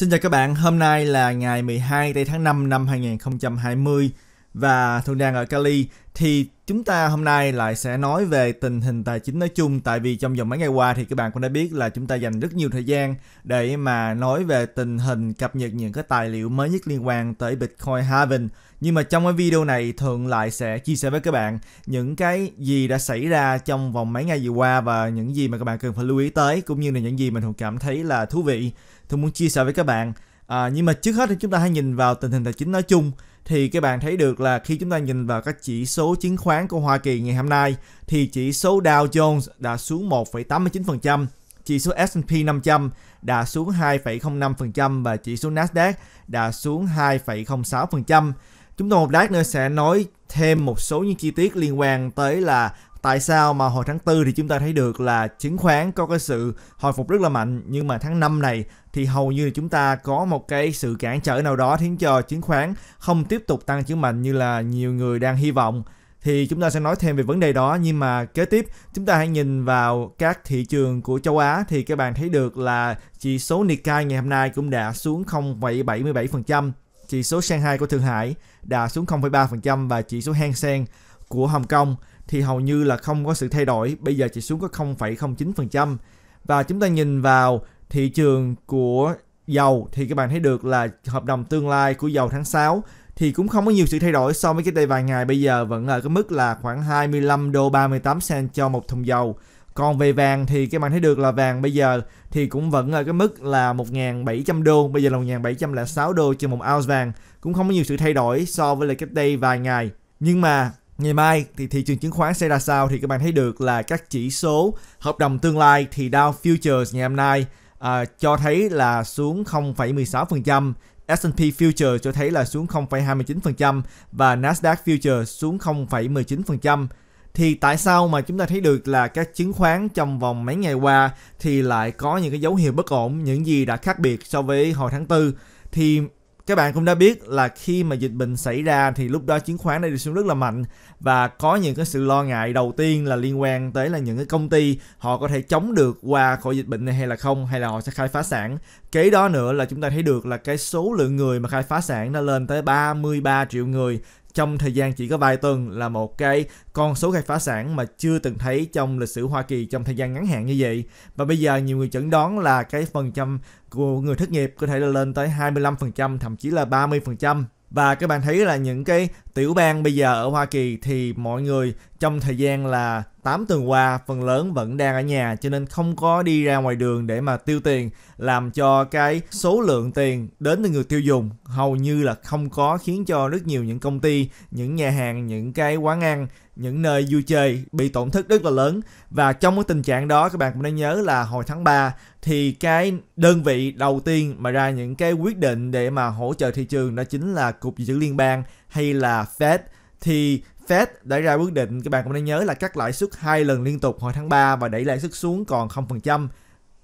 Xin chào các bạn, hôm nay là ngày 12 tây tháng 5 năm 2020 và Thuận đang ở Cali thì chúng ta hôm nay lại sẽ nói về tình hình tài chính nói chung tại vì trong vòng mấy ngày qua thì các bạn cũng đã biết là chúng ta dành rất nhiều thời gian để mà nói về tình hình cập nhật những cái tài liệu mới nhất liên quan tới Bitcoin Haven nhưng mà trong cái video này thường lại sẽ chia sẻ với các bạn những cái gì đã xảy ra trong vòng mấy ngày vừa qua và những gì mà các bạn cần phải lưu ý tới cũng như là những gì mình thường cảm thấy là thú vị tôi muốn chia sẻ với các bạn à, nhưng mà trước hết thì chúng ta hãy nhìn vào tình hình tài chính nói chung thì các bạn thấy được là khi chúng ta nhìn vào các chỉ số chứng khoán của Hoa Kỳ ngày hôm nay thì chỉ số Dow Jones đã xuống 1,89%, chỉ số S&P 500 đã xuống 2,05% và chỉ số Nasdaq đã xuống 2,06%. Chúng tôi một lát nữa sẽ nói thêm một số những chi tiết liên quan tới là tại sao mà hồi tháng 4 thì chúng ta thấy được là chứng khoán có cái sự hồi phục rất là mạnh nhưng mà tháng 5 này thì hầu như là chúng ta có một cái sự cản trở nào đó khiến cho chứng khoán không tiếp tục tăng trưởng mạnh như là nhiều người đang hy vọng thì chúng ta sẽ nói thêm về vấn đề đó nhưng mà kế tiếp chúng ta hãy nhìn vào các thị trường của châu Á thì các bạn thấy được là chỉ số Nikkei ngày hôm nay cũng đã xuống 0,77%, chỉ số Shanghai của Thượng Hải đã xuống 0,3% và chỉ số Hang Seng của Hồng Kông thì hầu như là không có sự thay đổi, bây giờ chỉ xuống có 0,09%. Và chúng ta nhìn vào thị trường của dầu thì các bạn thấy được là hợp đồng tương lai của dầu tháng 6 thì cũng không có nhiều sự thay đổi so với cái đây vài ngày bây giờ vẫn ở cái mức là khoảng 25 đô 38 cent cho một thùng dầu. Còn về vàng thì các bạn thấy được là vàng bây giờ thì cũng vẫn ở cái mức là 1.700 đô, bây giờ là 1.706 đô cho một ounce vàng. Cũng không có nhiều sự thay đổi so với lại cách đây vài ngày. Nhưng mà Ngày mai thì thị trường chứng khoán sẽ ra sao thì các bạn thấy được là các chỉ số hợp đồng tương lai thì Dow Futures ngày hôm nay à, cho thấy là xuống 0,16%, S&P Futures cho thấy là xuống 0,29% và Nasdaq Futures xuống 0,19%. Thì tại sao mà chúng ta thấy được là các chứng khoán trong vòng mấy ngày qua thì lại có những cái dấu hiệu bất ổn, những gì đã khác biệt so với hồi tháng 4 thì các bạn cũng đã biết là khi mà dịch bệnh xảy ra thì lúc đó chứng khoán đã đi xuống rất là mạnh và có những cái sự lo ngại đầu tiên là liên quan tới là những cái công ty họ có thể chống được qua khỏi dịch bệnh này hay là không hay là họ sẽ khai phá sản. Kế đó nữa là chúng ta thấy được là cái số lượng người mà khai phá sản nó lên tới 33 triệu người trong thời gian chỉ có vài tuần là một cái con số khai phá sản mà chưa từng thấy trong lịch sử Hoa Kỳ trong thời gian ngắn hạn như vậy. Và bây giờ nhiều người chẩn đoán là cái phần trăm của người thất nghiệp có thể là lên tới 25%, thậm chí là 30% và các bạn thấy là những cái tiểu bang bây giờ ở Hoa Kỳ thì mọi người trong thời gian là 8 tuần qua phần lớn vẫn đang ở nhà cho nên không có đi ra ngoài đường để mà tiêu tiền làm cho cái số lượng tiền đến từ người tiêu dùng hầu như là không có khiến cho rất nhiều những công ty, những nhà hàng, những cái quán ăn những nơi vui chơi bị tổn thất rất là lớn và trong cái tình trạng đó các bạn cũng nên nhớ là hồi tháng 3 thì cái đơn vị đầu tiên mà ra những cái quyết định để mà hỗ trợ thị trường đó chính là cục dự trữ liên bang hay là Fed thì Fed đã ra quyết định các bạn cũng nên nhớ là cắt lãi suất hai lần liên tục hồi tháng 3 và đẩy lãi suất xuống còn 0%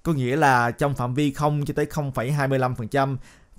có nghĩa là trong phạm vi 0 cho tới 0,25%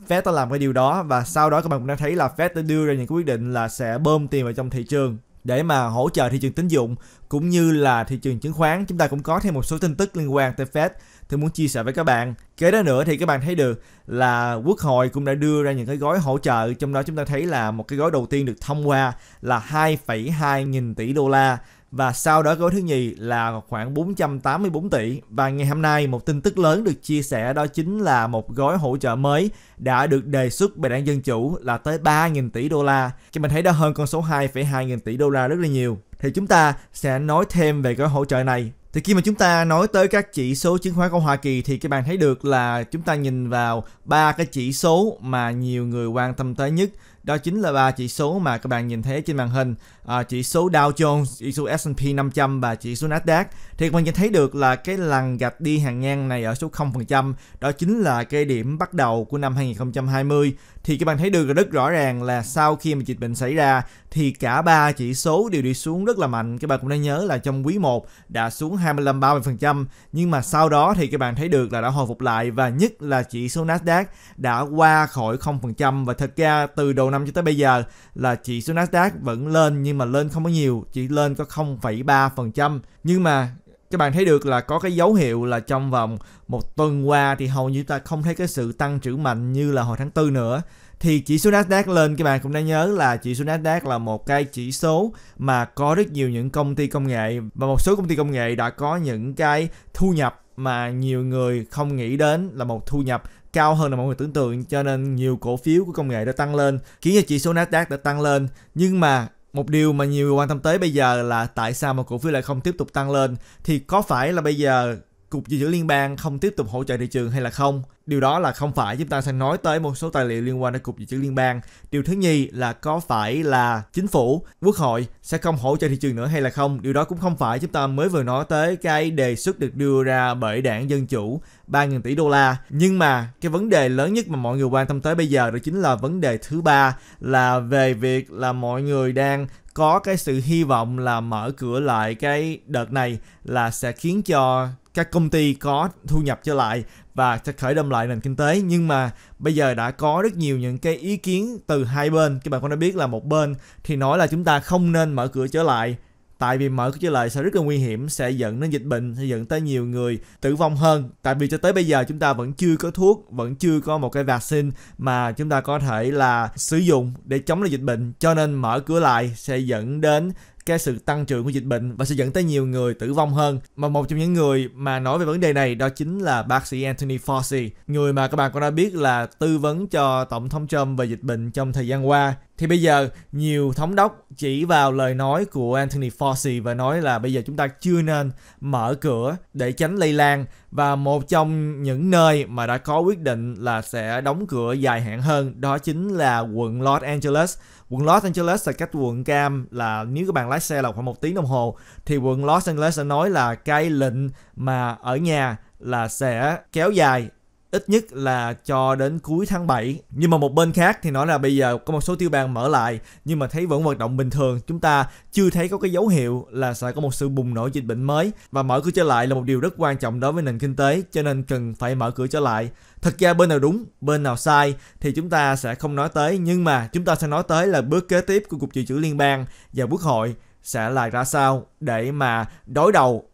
Fed đã làm cái điều đó và sau đó các bạn cũng đã thấy là Fed đã đưa ra những quyết định là sẽ bơm tiền vào trong thị trường để mà hỗ trợ thị trường tín dụng cũng như là thị trường chứng khoán chúng ta cũng có thêm một số tin tức liên quan tới Fed thì muốn chia sẻ với các bạn kế đó nữa thì các bạn thấy được là quốc hội cũng đã đưa ra những cái gói hỗ trợ trong đó chúng ta thấy là một cái gói đầu tiên được thông qua là 2,2 nghìn tỷ đô la và sau đó gói thứ nhì là khoảng 484 tỷ và ngày hôm nay một tin tức lớn được chia sẻ đó chính là một gói hỗ trợ mới đã được đề xuất bởi đảng Dân Chủ là tới 3.000 tỷ đô la cho mình thấy đã hơn con số 2,2 nghìn tỷ đô la rất là nhiều thì chúng ta sẽ nói thêm về gói hỗ trợ này thì khi mà chúng ta nói tới các chỉ số chứng khoán của Hoa Kỳ thì các bạn thấy được là chúng ta nhìn vào ba cái chỉ số mà nhiều người quan tâm tới nhất đó chính là ba chỉ số mà các bạn nhìn thấy trên màn hình à, chỉ số Dow Jones, chỉ số S&P 500 và chỉ số Nasdaq thì mình nhận thấy được là cái lần gạch đi hàng ngang này ở số 0% đó chính là cái điểm bắt đầu của năm 2020 thì các bạn thấy được rất rõ ràng là sau khi mà dịch bệnh xảy ra thì cả ba chỉ số đều đi xuống rất là mạnh các bạn cũng đã nhớ là trong quý 1 đã xuống 25 30% nhưng mà sau đó thì các bạn thấy được là đã hồi phục lại và nhất là chỉ số Nasdaq đã qua khỏi 0% và thật ra từ đầu năm cho tới bây giờ là chỉ số Nasdaq vẫn lên nhưng nhưng mà lên không có nhiều chỉ lên có 0,3% nhưng mà các bạn thấy được là có cái dấu hiệu là trong vòng một tuần qua thì hầu như ta không thấy cái sự tăng trưởng mạnh như là hồi tháng tư nữa thì chỉ số Nasdaq lên các bạn cũng đã nhớ là chỉ số Nasdaq là một cái chỉ số mà có rất nhiều những công ty công nghệ và một số công ty công nghệ đã có những cái thu nhập mà nhiều người không nghĩ đến là một thu nhập cao hơn là mọi người tưởng tượng cho nên nhiều cổ phiếu của công nghệ đã tăng lên khiến cho chỉ số Nasdaq đã tăng lên nhưng mà một điều mà nhiều người quan tâm tới bây giờ là tại sao mà cổ phiếu lại không tiếp tục tăng lên thì có phải là bây giờ Cục Dự trữ Liên bang không tiếp tục hỗ trợ thị trường hay là không. Điều đó là không phải chúng ta sẽ nói tới một số tài liệu liên quan đến Cục Dự trữ Liên bang. Điều thứ nhì là có phải là chính phủ, quốc hội sẽ không hỗ trợ thị trường nữa hay là không. Điều đó cũng không phải chúng ta mới vừa nói tới cái đề xuất được đưa ra bởi đảng Dân Chủ 3.000 tỷ đô la. Nhưng mà cái vấn đề lớn nhất mà mọi người quan tâm tới bây giờ đó chính là vấn đề thứ ba là về việc là mọi người đang có cái sự hy vọng là mở cửa lại cái đợt này là sẽ khiến cho các công ty có thu nhập trở lại và sẽ khởi động lại nền kinh tế nhưng mà bây giờ đã có rất nhiều những cái ý kiến từ hai bên các bạn cũng đã biết là một bên thì nói là chúng ta không nên mở cửa trở lại tại vì mở cửa trở lại sẽ rất là nguy hiểm sẽ dẫn đến dịch bệnh sẽ dẫn tới nhiều người tử vong hơn tại vì cho tới bây giờ chúng ta vẫn chưa có thuốc vẫn chưa có một cái vaccine mà chúng ta có thể là sử dụng để chống lại dịch bệnh cho nên mở cửa lại sẽ dẫn đến cái sự tăng trưởng của dịch bệnh và sẽ dẫn tới nhiều người tử vong hơn. Mà một trong những người mà nói về vấn đề này đó chính là bác sĩ Anthony Fauci, người mà các bạn cũng đã biết là tư vấn cho Tổng thống Trump về dịch bệnh trong thời gian qua. Thì bây giờ nhiều thống đốc chỉ vào lời nói của Anthony Fauci và nói là bây giờ chúng ta chưa nên mở cửa để tránh lây lan và một trong những nơi mà đã có quyết định là sẽ đóng cửa dài hạn hơn đó chính là quận Los Angeles quận Los Angeles là cách quận cam là nếu các bạn lái xe là khoảng một tiếng đồng hồ thì quận Los Angeles sẽ nói là cái lệnh mà ở nhà là sẽ kéo dài ít nhất là cho đến cuối tháng 7. Nhưng mà một bên khác thì nói là bây giờ có một số tiểu bang mở lại nhưng mà thấy vẫn hoạt động bình thường, chúng ta chưa thấy có cái dấu hiệu là sẽ có một sự bùng nổ dịch bệnh mới và mở cửa trở lại là một điều rất quan trọng đối với nền kinh tế cho nên cần phải mở cửa trở lại. Thật ra bên nào đúng, bên nào sai thì chúng ta sẽ không nói tới nhưng mà chúng ta sẽ nói tới là bước kế tiếp của cục dự trữ liên bang và quốc hội sẽ là ra sao để mà đối đầu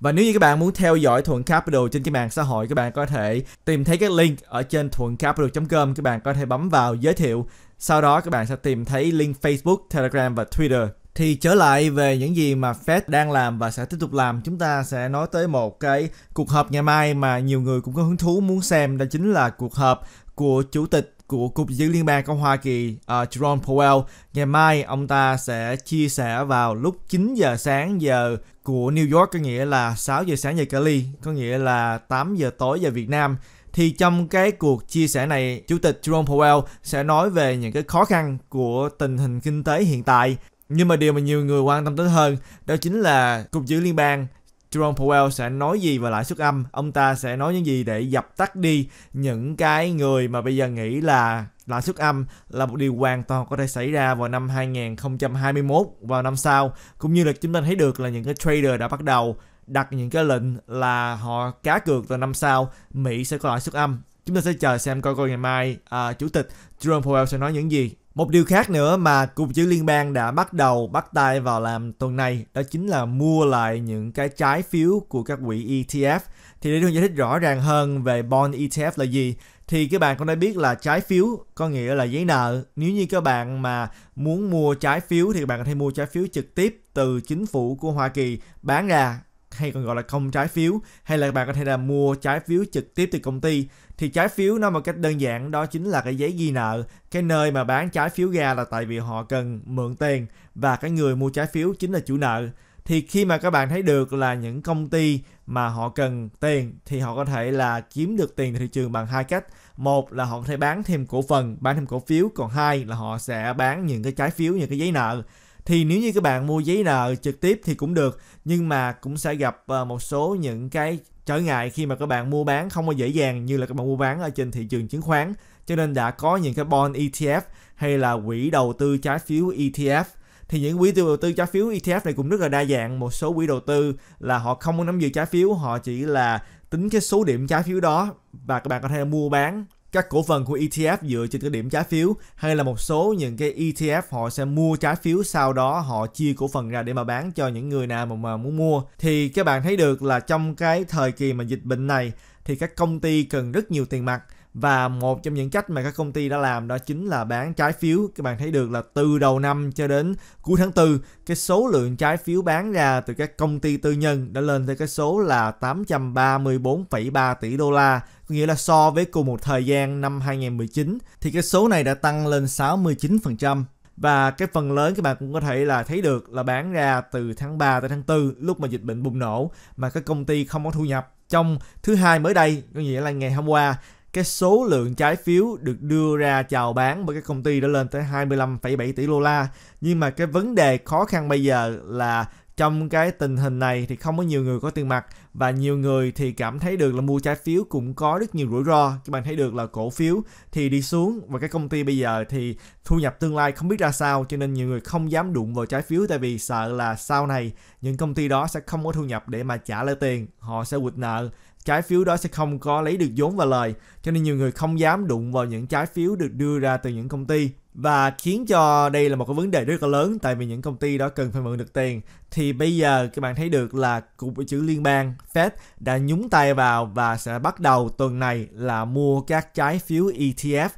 Và nếu như các bạn muốn theo dõi Thuận Capital trên cái mạng xã hội, các bạn có thể tìm thấy cái link ở trên thuậncapital.com, các bạn có thể bấm vào giới thiệu. Sau đó các bạn sẽ tìm thấy link Facebook, Telegram và Twitter. Thì trở lại về những gì mà Fed đang làm và sẽ tiếp tục làm, chúng ta sẽ nói tới một cái cuộc họp ngày mai mà nhiều người cũng có hứng thú muốn xem, đó chính là cuộc họp của Chủ tịch của cục dự liên bang của Hoa Kỳ uh, Jerome Powell ngày mai ông ta sẽ chia sẻ vào lúc 9 giờ sáng giờ của New York có nghĩa là 6 giờ sáng giờ Cali có nghĩa là 8 giờ tối giờ Việt Nam thì trong cái cuộc chia sẻ này chủ tịch Jerome Powell sẽ nói về những cái khó khăn của tình hình kinh tế hiện tại nhưng mà điều mà nhiều người quan tâm tới hơn đó chính là cục dự liên bang Jerome Powell sẽ nói gì về lãi suất âm, ông ta sẽ nói những gì để dập tắt đi những cái người mà bây giờ nghĩ là lãi suất âm là một điều hoàn toàn có thể xảy ra vào năm 2021 vào năm sau cũng như là chúng ta thấy được là những cái trader đã bắt đầu đặt những cái lệnh là họ cá cược vào năm sau Mỹ sẽ có lãi suất âm chúng ta sẽ chờ xem coi coi ngày mai à, chủ tịch Jerome Powell sẽ nói những gì một điều khác nữa mà Cục Chữ Liên bang đã bắt đầu bắt tay vào làm tuần này đó chính là mua lại những cái trái phiếu của các quỹ ETF. Thì để được giải thích rõ ràng hơn về bond ETF là gì thì các bạn cũng đã biết là trái phiếu có nghĩa là giấy nợ. Nếu như các bạn mà muốn mua trái phiếu thì các bạn có thể mua trái phiếu trực tiếp từ chính phủ của Hoa Kỳ bán ra hay còn gọi là không trái phiếu hay là các bạn có thể là mua trái phiếu trực tiếp từ công ty thì trái phiếu nói một cách đơn giản đó chính là cái giấy ghi nợ cái nơi mà bán trái phiếu ra là tại vì họ cần mượn tiền và cái người mua trái phiếu chính là chủ nợ thì khi mà các bạn thấy được là những công ty mà họ cần tiền thì họ có thể là kiếm được tiền thị trường bằng hai cách một là họ có thể bán thêm cổ phần bán thêm cổ phiếu còn hai là họ sẽ bán những cái trái phiếu những cái giấy nợ thì nếu như các bạn mua giấy nợ trực tiếp thì cũng được nhưng mà cũng sẽ gặp ờ, một số những cái trở ngại khi mà các bạn mua bán không có dễ dàng như là các bạn mua bán ở trên thị trường chứng khoán cho nên đã có những cái bond ETF hay là quỹ đầu tư trái phiếu ETF thì những quỹ đầu tư trái phiếu ETF này cũng rất là đa dạng một số quỹ đầu tư là họ không có nắm giữ trái phiếu họ chỉ là tính cái số điểm trái phiếu đó và các bạn có thể mua bán các cổ phần của ETF dựa trên cái điểm trái phiếu hay là một số những cái ETF họ sẽ mua trái phiếu sau đó họ chia cổ phần ra để mà bán cho những người nào mà muốn mua thì các bạn thấy được là trong cái thời kỳ mà dịch bệnh này thì các công ty cần rất nhiều tiền mặt và một trong những cách mà các công ty đã làm đó chính là bán trái phiếu các bạn thấy được là từ đầu năm cho đến cuối tháng 4 cái số lượng trái phiếu bán ra từ các công ty tư nhân đã lên tới cái số là 834,3 tỷ đô la có nghĩa là so với cùng một thời gian năm 2019 thì cái số này đã tăng lên 69% và cái phần lớn các bạn cũng có thể là thấy được là bán ra từ tháng 3 tới tháng 4 lúc mà dịch bệnh bùng nổ mà các công ty không có thu nhập trong thứ hai mới đây có nghĩa là ngày hôm qua cái số lượng trái phiếu được đưa ra chào bán bởi các công ty đã lên tới 25,7 tỷ đô la. Nhưng mà cái vấn đề khó khăn bây giờ là trong cái tình hình này thì không có nhiều người có tiền mặt và nhiều người thì cảm thấy được là mua trái phiếu cũng có rất nhiều rủi ro các bạn thấy được là cổ phiếu thì đi xuống và cái công ty bây giờ thì thu nhập tương lai không biết ra sao cho nên nhiều người không dám đụng vào trái phiếu tại vì sợ là sau này những công ty đó sẽ không có thu nhập để mà trả lại tiền họ sẽ quỵt nợ trái phiếu đó sẽ không có lấy được vốn và lời cho nên nhiều người không dám đụng vào những trái phiếu được đưa ra từ những công ty và khiến cho đây là một cái vấn đề rất là lớn tại vì những công ty đó cần phải mượn được tiền thì bây giờ các bạn thấy được là cục dự trữ liên bang Fed đã nhúng tay vào và sẽ bắt đầu tuần này là mua các trái phiếu ETF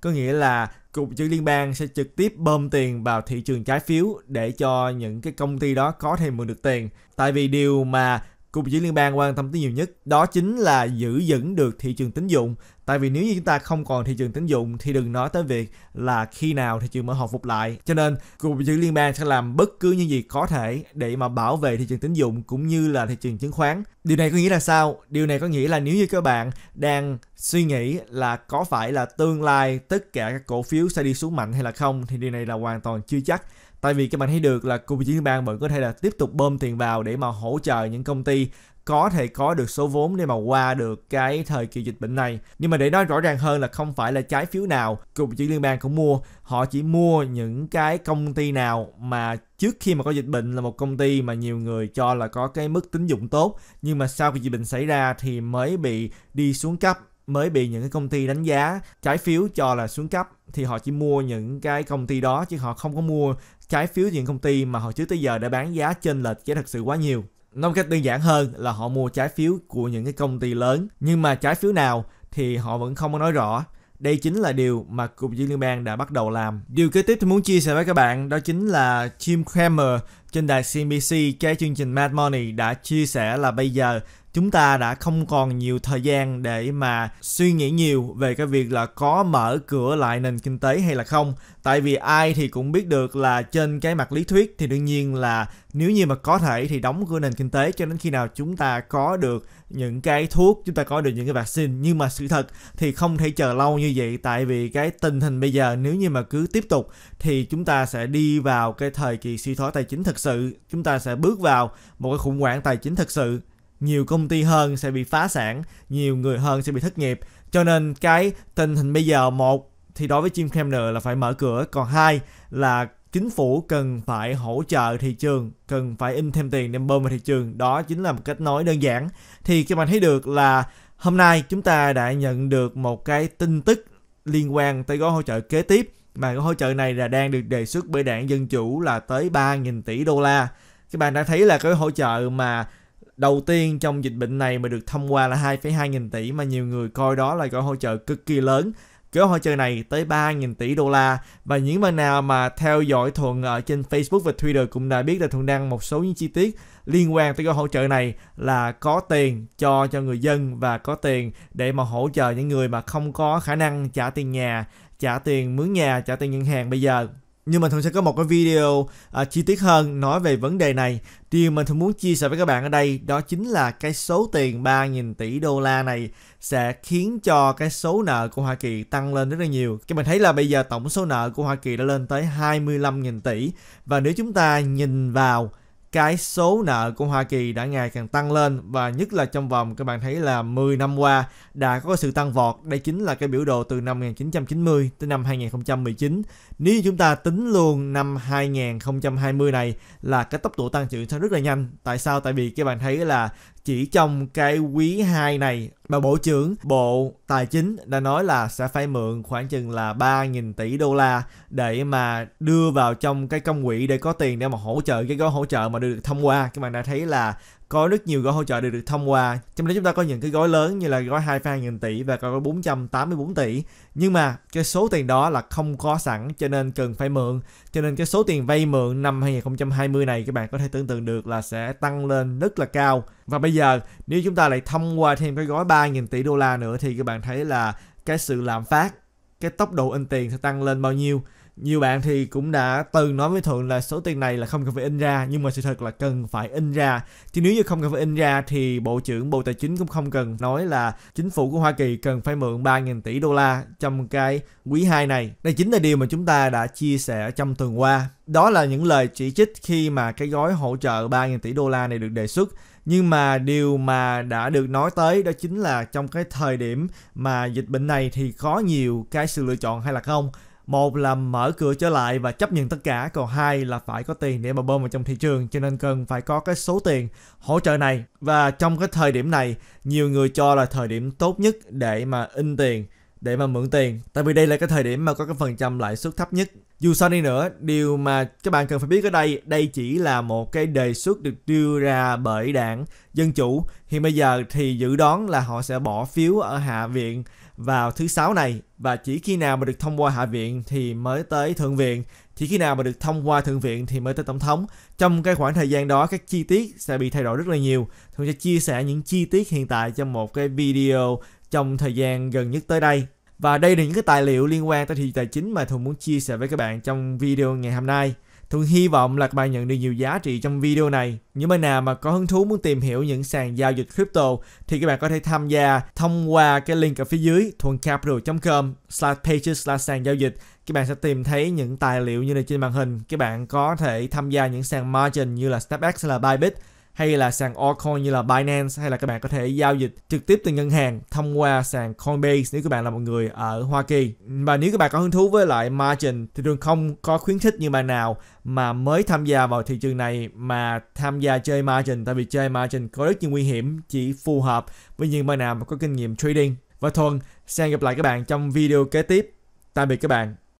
có nghĩa là cục dự trữ liên bang sẽ trực tiếp bơm tiền vào thị trường trái phiếu để cho những cái công ty đó có thể mượn được tiền tại vì điều mà cục dự liên bang quan tâm tới nhiều nhất đó chính là giữ vững được thị trường tín dụng Tại vì nếu như chúng ta không còn thị trường tín dụng thì đừng nói tới việc là khi nào thị trường mở hồi phục lại. Cho nên cục dự liên bang sẽ làm bất cứ những gì có thể để mà bảo vệ thị trường tín dụng cũng như là thị trường chứng khoán. Điều này có nghĩa là sao? Điều này có nghĩa là nếu như các bạn đang suy nghĩ là có phải là tương lai tất cả các cổ phiếu sẽ đi xuống mạnh hay là không thì điều này là hoàn toàn chưa chắc. Tại vì các bạn thấy được là cục dự liên bang vẫn có thể là tiếp tục bơm tiền vào để mà hỗ trợ những công ty có thể có được số vốn để mà qua được cái thời kỳ dịch bệnh này. Nhưng mà để nói rõ ràng hơn là không phải là trái phiếu nào cục dự liên bang cũng mua, họ chỉ mua những cái công ty nào mà trước khi mà có dịch bệnh là một công ty mà nhiều người cho là có cái mức tín dụng tốt, nhưng mà sau khi dịch bệnh xảy ra thì mới bị đi xuống cấp mới bị những cái công ty đánh giá trái phiếu cho là xuống cấp thì họ chỉ mua những cái công ty đó chứ họ không có mua trái phiếu những công ty mà họ trước tới giờ đã bán giá trên lệch giá thật sự quá nhiều nói cách đơn giản hơn là họ mua trái phiếu của những cái công ty lớn nhưng mà trái phiếu nào thì họ vẫn không có nói rõ đây chính là điều mà cục dân liên bang đã bắt đầu làm. Điều kế tiếp tôi muốn chia sẻ với các bạn đó chính là Jim Cramer trên đài CNBC cái chương trình Mad Money đã chia sẻ là bây giờ chúng ta đã không còn nhiều thời gian để mà suy nghĩ nhiều về cái việc là có mở cửa lại nền kinh tế hay là không tại vì ai thì cũng biết được là trên cái mặt lý thuyết thì đương nhiên là nếu như mà có thể thì đóng cửa nền kinh tế cho đến khi nào chúng ta có được những cái thuốc chúng ta có được những cái vaccine nhưng mà sự thật thì không thể chờ lâu như vậy tại vì cái tình hình bây giờ nếu như mà cứ tiếp tục thì chúng ta sẽ đi vào cái thời kỳ suy thoái tài chính thực sự chúng ta sẽ bước vào một cái khủng hoảng tài chính thực sự nhiều công ty hơn sẽ bị phá sản nhiều người hơn sẽ bị thất nghiệp cho nên cái tình hình bây giờ một thì đối với Jim Cramer là phải mở cửa còn hai là chính phủ cần phải hỗ trợ thị trường cần phải in thêm tiền để bơm vào thị trường đó chính là một cách nói đơn giản thì các bạn thấy được là hôm nay chúng ta đã nhận được một cái tin tức liên quan tới gói hỗ trợ kế tiếp mà gói hỗ trợ này là đang được đề xuất bởi đảng Dân Chủ là tới 3.000 tỷ đô la các bạn đã thấy là cái hỗ trợ mà đầu tiên trong dịch bệnh này mà được thông qua là 2,2 nghìn tỷ mà nhiều người coi đó là gói hỗ trợ cực kỳ lớn. Gói hỗ trợ này tới 3 nghìn tỷ đô la và những bạn nào mà theo dõi Thuận ở trên Facebook và Twitter cũng đã biết là Thuận đăng một số những chi tiết liên quan tới gói hỗ trợ này là có tiền cho cho người dân và có tiền để mà hỗ trợ những người mà không có khả năng trả tiền nhà, trả tiền mướn nhà, trả tiền ngân hàng bây giờ nhưng mình thường sẽ có một cái video uh, chi tiết hơn nói về vấn đề này điều mình thường muốn chia sẻ với các bạn ở đây đó chính là cái số tiền 3.000 tỷ đô la này sẽ khiến cho cái số nợ của Hoa Kỳ tăng lên rất là nhiều. Các bạn thấy là bây giờ tổng số nợ của Hoa Kỳ đã lên tới 25.000 tỷ và nếu chúng ta nhìn vào cái số nợ của Hoa Kỳ đã ngày càng tăng lên và nhất là trong vòng các bạn thấy là 10 năm qua đã có sự tăng vọt. Đây chính là cái biểu đồ từ năm 1990 tới năm 2019. Nếu chúng ta tính luôn năm 2020 này là cái tốc độ tăng trưởng sẽ rất là nhanh. Tại sao? Tại vì các bạn thấy là chỉ trong cái quý 2 này mà Bộ trưởng Bộ Tài chính đã nói là sẽ phải mượn khoảng chừng là 3.000 tỷ đô la để mà đưa vào trong cái công quỹ để có tiền để mà hỗ trợ cái gói hỗ trợ mà được thông qua. Các bạn đã thấy là có rất nhiều gói hỗ trợ đều được thông qua trong đó chúng ta có những cái gói lớn như là gói 22 nghìn tỷ và gói 484 tỷ nhưng mà cái số tiền đó là không có sẵn cho nên cần phải mượn cho nên cái số tiền vay mượn năm 2020 này các bạn có thể tưởng tượng được là sẽ tăng lên rất là cao và bây giờ nếu chúng ta lại thông qua thêm cái gói 3 nghìn tỷ đô la nữa thì các bạn thấy là cái sự lạm phát cái tốc độ in tiền sẽ tăng lên bao nhiêu nhiều bạn thì cũng đã từng nói với Thuận là số tiền này là không cần phải in ra nhưng mà sự thật là cần phải in ra chứ nếu như không cần phải in ra thì Bộ trưởng Bộ Tài chính cũng không cần nói là chính phủ của Hoa Kỳ cần phải mượn 3.000 tỷ đô la trong cái quý 2 này đây chính là điều mà chúng ta đã chia sẻ trong tuần qua đó là những lời chỉ trích khi mà cái gói hỗ trợ 3.000 tỷ đô la này được đề xuất nhưng mà điều mà đã được nói tới đó chính là trong cái thời điểm mà dịch bệnh này thì có nhiều cái sự lựa chọn hay là không một là mở cửa trở lại và chấp nhận tất cả còn hai là phải có tiền để mà bơm vào trong thị trường cho nên cần phải có cái số tiền hỗ trợ này và trong cái thời điểm này nhiều người cho là thời điểm tốt nhất để mà in tiền để mà mượn tiền tại vì đây là cái thời điểm mà có cái phần trăm lãi suất thấp nhất dù sao đi nữa, điều mà các bạn cần phải biết ở đây, đây chỉ là một cái đề xuất được đưa ra bởi đảng Dân Chủ. Hiện bây giờ thì dự đoán là họ sẽ bỏ phiếu ở Hạ viện vào thứ sáu này và chỉ khi nào mà được thông qua Hạ viện thì mới tới Thượng viện, chỉ khi nào mà được thông qua Thượng viện thì mới tới Tổng thống. Trong cái khoảng thời gian đó các chi tiết sẽ bị thay đổi rất là nhiều. Tôi sẽ chia sẻ những chi tiết hiện tại trong một cái video trong thời gian gần nhất tới đây và đây là những cái tài liệu liên quan tới thị tài chính mà Thuận muốn chia sẻ với các bạn trong video ngày hôm nay. Thuận hy vọng là các bạn nhận được nhiều giá trị trong video này. Những bạn nào mà có hứng thú muốn tìm hiểu những sàn giao dịch crypto thì các bạn có thể tham gia thông qua cái link ở phía dưới thuầncapital.com slash pages slash sàn giao dịch. Các bạn sẽ tìm thấy những tài liệu như này trên màn hình. Các bạn có thể tham gia những sàn margin như là SnapX hay là Bybit hay là sàn altcoin như là Binance hay là các bạn có thể giao dịch trực tiếp từ ngân hàng thông qua sàn Coinbase nếu các bạn là một người ở Hoa Kỳ. Và nếu các bạn có hứng thú với lại margin thì đừng không có khuyến khích như bạn nào mà mới tham gia vào thị trường này mà tham gia chơi margin tại vì chơi margin có rất nhiều nguy hiểm chỉ phù hợp với những bạn nào mà có kinh nghiệm trading. Và Thuần, sẽ gặp lại các bạn trong video kế tiếp. Tạm biệt các bạn.